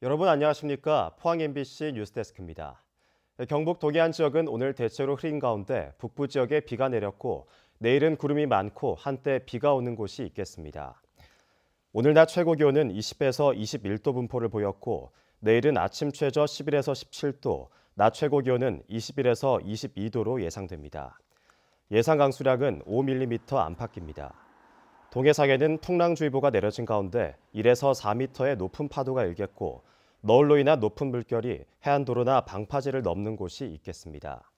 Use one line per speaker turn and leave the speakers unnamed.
여러분 안녕하십니까? 포항 MBC 뉴스데스크입니다. 경북 동해안 지역은 오늘 대체로 흐린 가운데 북부 지역에 비가 내렸고 내일은 구름이 많고 한때 비가 오는 곳이 있겠습니다. 오늘 낮 최고 기온은 20에서 21도 분포를 보였고 내일은 아침 최저 11에서 17도, 낮 최고 기온은 21에서 22도로 예상됩니다. 예상 강수량은 5mm 안팎입니다. 동해상에는 풍랑주의보가 내려진 가운데 1에서 4m의 높은 파도가 일겠고 너울로 인한 높은 물결이 해안도로나 방파제를 넘는 곳이 있겠습니다.